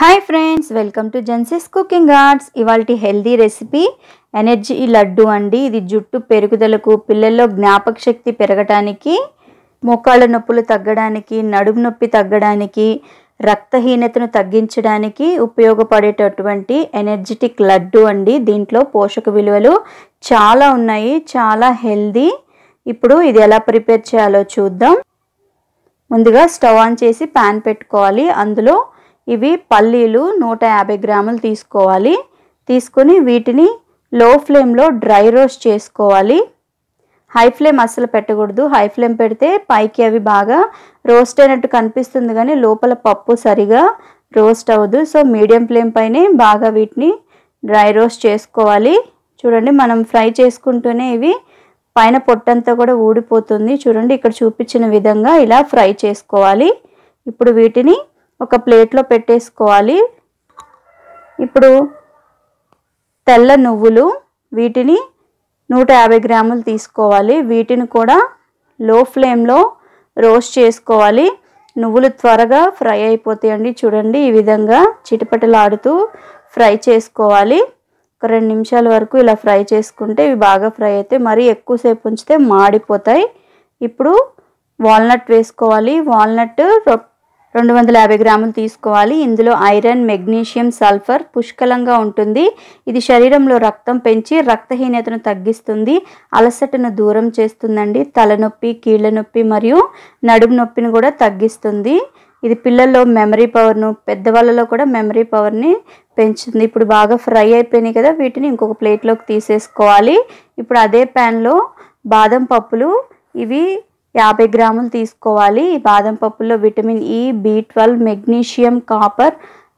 hi friends welcome to జెన్సిస్ cooking arts ఇవాళ healthy recipe energy laddu అండి ఇది జుట్టు పెరుగుదలకు పిల్లల్లో జ్ఞాపక శక్తి పెరగటానికి మోకాళ్ళ నొప్పులు తగ్గడానికి నడుము నొప్పి తగ్గడానికి రక్తహీనతను తగ్గించడానికి ఉపయోగపడేటటువంటి ఎనర్జెటిక్ లడ్డు అండి దీంట్లో పోషక విలువలు చాలా ఉన్నాయి చాలా హెల్దీ ఇప్పుడు ఇది ఎలా ప్రిపేర్ చేయాలో చూద్దాం ముందుగా స్టవ్ ఆన్ చేసి ప్యాన్ పెట్టుకోవాలి అందులో ఇవి పల్లీలు నూట యాభై గ్రాములు తీసుకోవాలి తీసుకుని వీటిని లో ఫ్లేమ్లో డ్రై రోస్ట్ చేసుకోవాలి హై ఫ్లేమ్ అస్సలు పెట్టకూడదు హై ఫ్లేమ్ పెడితే పైకి అవి బాగా రోస్ట్ అయినట్టు కనిపిస్తుంది కానీ లోపల పప్పు సరిగా రోస్ట్ అవ్వదు సో మీడియం ఫ్లేమ్ పైనే బాగా వీటిని డ్రై రోస్ట్ చేసుకోవాలి చూడండి మనం ఫ్రై చేసుకుంటూనే ఇవి పైన పొట్టంతా కూడా ఊడిపోతుంది చూడండి ఇక్కడ చూపించిన విధంగా ఇలా ఫ్రై చేసుకోవాలి ఇప్పుడు వీటిని ఒక ప్లేట్లో పెట్టేసుకోవాలి ఇప్పుడు తెల్ల నువ్వులు వీటిని నూట యాభై గ్రాములు తీసుకోవాలి వీటిని కూడా లో ఫ్లేమ్లో రోస్ట్ చేసుకోవాలి నువ్వులు త్వరగా ఫ్రై అయిపోతాయండి చూడండి ఈ విధంగా చిటపటలాడుతూ ఫ్రై చేసుకోవాలి ఒక రెండు నిమిషాల వరకు ఇలా ఫ్రై చేసుకుంటే ఇవి బాగా ఫ్రై అవుతాయి మరీ ఎక్కువసేపు ఉంచితే మాడిపోతాయి ఇప్పుడు వాల్నట్ వేసుకోవాలి వాల్నట్ రెండు వందల యాభై గ్రాములు తీసుకోవాలి ఇందులో ఐరన్ మెగ్నీషియం సల్ఫర్ పుష్కలంగా ఉంటుంది ఇది శరీరంలో రక్తం పెంచి రక్తహీనతను తగ్గిస్తుంది అలసటను దూరం చేస్తుందండి తలనొప్పి కీళ్ళ నొప్పి మరియు నడుము నొప్పిని కూడా తగ్గిస్తుంది ఇది పిల్లల్లో మెమరీ పవర్ను పెద్దవాళ్ళలో కూడా మెమరీ పవర్ని పెంచుతుంది ఇప్పుడు బాగా ఫ్రై అయిపోయినాయి కదా వీటిని ఇంకొక ప్లేట్లోకి తీసేసుకోవాలి ఇప్పుడు అదే ప్యాన్లో బాదం పప్పులు ఇవి యాభై గ్రాములు తీసుకోవాలి బాదం పప్పులో vitamin E B twelve magnesium copper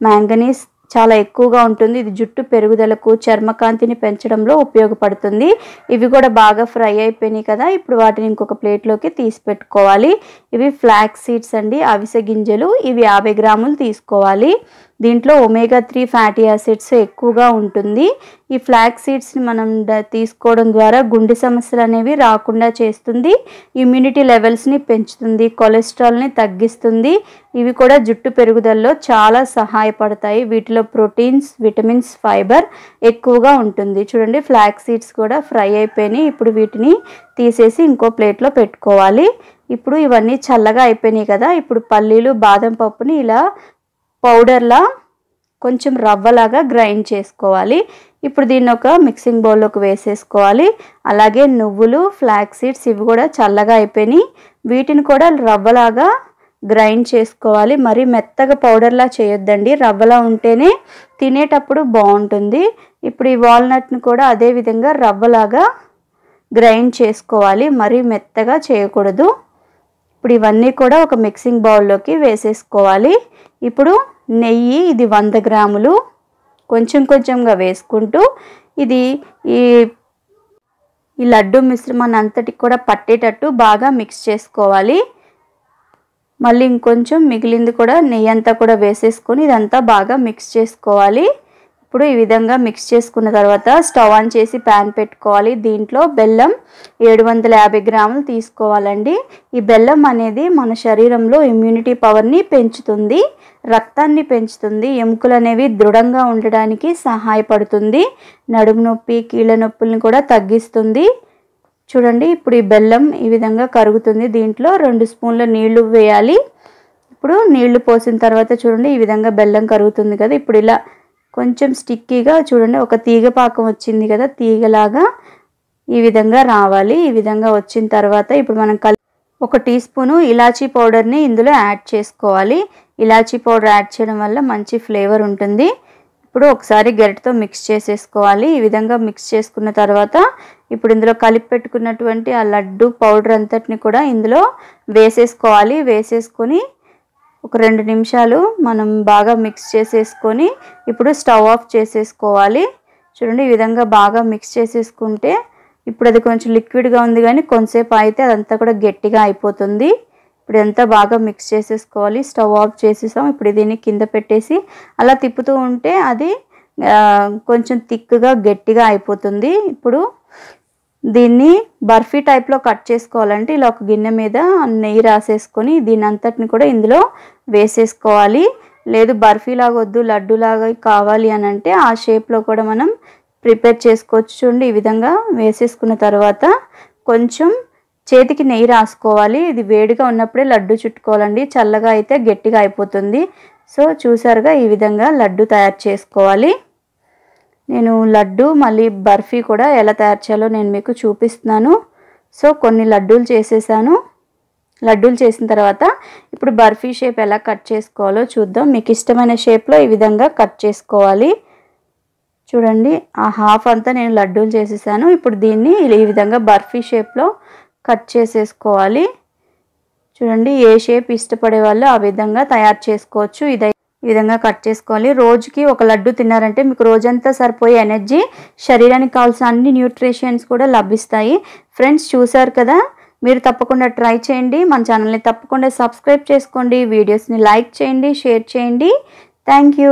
manganese చాలా ఎక్కువగా ఉంటుంది ఇది జుట్టు పెరుగుదలకు చర్మకాంతిని పెంచడంలో ఉపయోగపడుతుంది ఇవి కూడా బాగా ఫ్రై అయిపోయినాయి కదా ఇప్పుడు వాటిని ఇంకొక ప్లేట్లోకి తీసి పెట్టుకోవాలి ఇవి ఫ్లాక్స్ సీడ్స్ అండి అవిసె గింజలు ఇవి యాభై గ్రాములు తీసుకోవాలి దీంట్లో ఒమేగా త్రీ ఫ్యాటీ యాసిడ్స్ ఎక్కువగా ఉంటుంది ఈ ఫ్లాక్స్ సీడ్స్ని మనం తీసుకోవడం ద్వారా గుండె సమస్యలు అనేవి రాకుండా చేస్తుంది ఇమ్యూనిటీ లెవెల్స్ని పెంచుతుంది కొలెస్ట్రాల్ని తగ్గిస్తుంది ఇవి కూడా జుట్టు పెరుగుదలలో చాలా సహాయపడతాయి వీటిలో ప్రోటీన్స్ విటమిన్స్ ఫైబర్ ఎక్కువగా ఉంటుంది చూడండి ఫ్లాక్స్ సీడ్స్ కూడా ఫ్రై అయిపోయినాయి ఇప్పుడు వీటిని తీసేసి ఇంకో ప్లేట్లో పెట్టుకోవాలి ఇప్పుడు ఇవన్నీ చల్లగా అయిపోయినాయి కదా ఇప్పుడు పల్లీలు బాదం పప్పుని ఇలా పౌడర్లా కొంచెం రవ్వలాగా గ్రైండ్ చేసుకోవాలి ఇప్పుడు దీన్ని ఒక మిక్సింగ్ బౌల్లోకి వేసేసుకోవాలి అలాగే నువ్వులు ఫ్లాక్స్ సీడ్స్ ఇవి కూడా చల్లగా అయిపోయినాయి వీటిని కూడా రవ్వలాగా గ్రైండ్ చేసుకోవాలి మరి మెత్తగా పౌడర్లా చేయొద్దండి రవ్వలా ఉంటేనే తినేటప్పుడు బాగుంటుంది ఇప్పుడు ఈ వాల్నట్ను కూడా అదే విధంగా రవ్వలాగా గ్రైండ్ చేసుకోవాలి మరీ మెత్తగా చేయకూడదు ఇప్పుడు ఇవన్నీ కూడా ఒక మిక్సింగ్ బౌల్లోకి వేసేసుకోవాలి ఇప్పుడు నెయ్యి ఇది వంద గ్రాములు కొంచెం కొంచెంగా వేసుకుంటూ ఇది ఈ ఈ లడ్డు మిశ్రమాన్ని అంతటికి కూడా పట్టేటట్టు బాగా మిక్స్ చేసుకోవాలి మళ్ళీ ఇంకొంచెం మిగిలింది కూడా నెయ్యి అంతా కూడా వేసేసుకొని ఇదంతా బాగా మిక్స్ చేసుకోవాలి ఇప్పుడు ఈ విధంగా మిక్స్ చేసుకున్న తర్వాత స్టవ్ ఆన్ చేసి ప్యాన్ పెట్టుకోవాలి దీంట్లో బెల్లం ఏడు వందల యాభై గ్రాములు తీసుకోవాలండి ఈ బెల్లం అనేది మన శరీరంలో ఇమ్యూనిటీ పవర్ని పెంచుతుంది రక్తాన్ని పెంచుతుంది ఎముకలు అనేవి దృఢంగా ఉండడానికి సహాయపడుతుంది నడుము నొప్పి కీళ్ళ నొప్పులను కూడా తగ్గిస్తుంది చూడండి ఇప్పుడు ఈ బెల్లం ఈ విధంగా కరుగుతుంది దీంట్లో రెండు స్పూన్ల నీళ్లు వేయాలి ఇప్పుడు నీళ్లు పోసిన తర్వాత చూడండి ఈ విధంగా బెల్లం కరుగుతుంది కదా ఇప్పుడు ఇలా కొంచెం స్టిక్కీగా చూడండి ఒక తీగ పాకం వచ్చింది కదా తీగలాగా ఈ విధంగా రావాలి ఈ విధంగా వచ్చిన తర్వాత ఇప్పుడు మనం కల్ ఒక టీ స్పూను ఇలాచీ పౌడర్ని ఇందులో యాడ్ చేసుకోవాలి ఇలాచీ పౌడర్ యాడ్ చేయడం వల్ల మంచి ఫ్లేవర్ ఉంటుంది ఇప్పుడు ఒకసారి గరిటతో మిక్స్ చేసేసుకోవాలి ఈ విధంగా మిక్స్ చేసుకున్న తర్వాత ఇప్పుడు ఇందులో కలిపి పెట్టుకున్నటువంటి ఆ లడ్డు పౌడర్ అంతటిని కూడా ఇందులో వేసేసుకోవాలి వేసేసుకొని ఒక రెండు నిమిషాలు మనం బాగా మిక్స్ చేసేసుకొని ఇప్పుడు స్టవ్ ఆఫ్ చేసేసుకోవాలి చూడండి ఈ విధంగా బాగా మిక్స్ చేసేసుకుంటే ఇప్పుడు అది కొంచెం లిక్విడ్గా ఉంది కానీ కొంతసేపు అయితే అదంతా కూడా గట్టిగా అయిపోతుంది ఇప్పుడు ఎంత బాగా మిక్స్ చేసేసుకోవాలి స్టవ్ ఆఫ్ చేసేసాం ఇప్పుడు దీన్ని కింద పెట్టేసి అలా తిప్పుతూ ఉంటే అది కొంచెం థిక్గా గట్టిగా అయిపోతుంది ఇప్పుడు దీన్ని బర్ఫీ టైప్లో కట్ చేసుకోవాలంటే ఇలా ఒక గిన్నె మీద నెయ్యి రాసేసుకొని దీని అంతటిని కూడా ఇందులో వేసేసుకోవాలి లేదు బర్ఫీలాగా వద్దు లడ్డూలాగా కావాలి అని అంటే ఆ షేప్లో కూడా మనం ప్రిపేర్ చేసుకోవచ్చు చూడండి ఈ విధంగా వేసేసుకున్న తర్వాత కొంచెం చేతికి నెయ్యి రాసుకోవాలి ఇది వేడిగా ఉన్నప్పుడే లడ్డు చుట్టుకోవాలండి చల్లగా అయితే గట్టిగా అయిపోతుంది సో చూసారుగా ఈ విధంగా లడ్డు తయారు చేసుకోవాలి నేను లడ్డు మళ్ళీ బర్ఫీ కూడా ఎలా తయారు చేయాలో నేను మీకు చూపిస్తున్నాను సో కొన్ని లడ్డూలు చేసేసాను లడ్డూలు చేసిన తర్వాత ఇప్పుడు బర్ఫీ షేప్ ఎలా కట్ చేసుకోవాలో చూద్దాం మీకు ఇష్టమైన షేప్లో ఈ విధంగా కట్ చేసుకోవాలి చూడండి ఆ హాఫ్ అంతా నేను లడ్డూలు చేసేసాను ఇప్పుడు దీన్ని ఈ విధంగా బర్ఫీ షేప్లో కట్ చేసేసుకోవాలి చూడండి ఏ షేప్ ఇష్టపడే వాళ్ళు ఆ విధంగా తయారు చేసుకోవచ్చు ఇదై ఈ విధంగా కట్ చేసుకోవాలి రోజుకి ఒక లడ్డు తిన్నారంటే మీకు రోజంతా సరిపోయే ఎనర్జీ శరీరానికి కావాల్సిన అన్ని న్యూట్రిషన్స్ కూడా లభిస్తాయి ఫ్రెండ్స్ చూసారు కదా మీరు తప్పకుండా ట్రై చేయండి మన ఛానల్ని తప్పకుండా సబ్స్క్రైబ్ చేసుకోండి వీడియోస్ని లైక్ చేయండి షేర్ చేయండి థ్యాంక్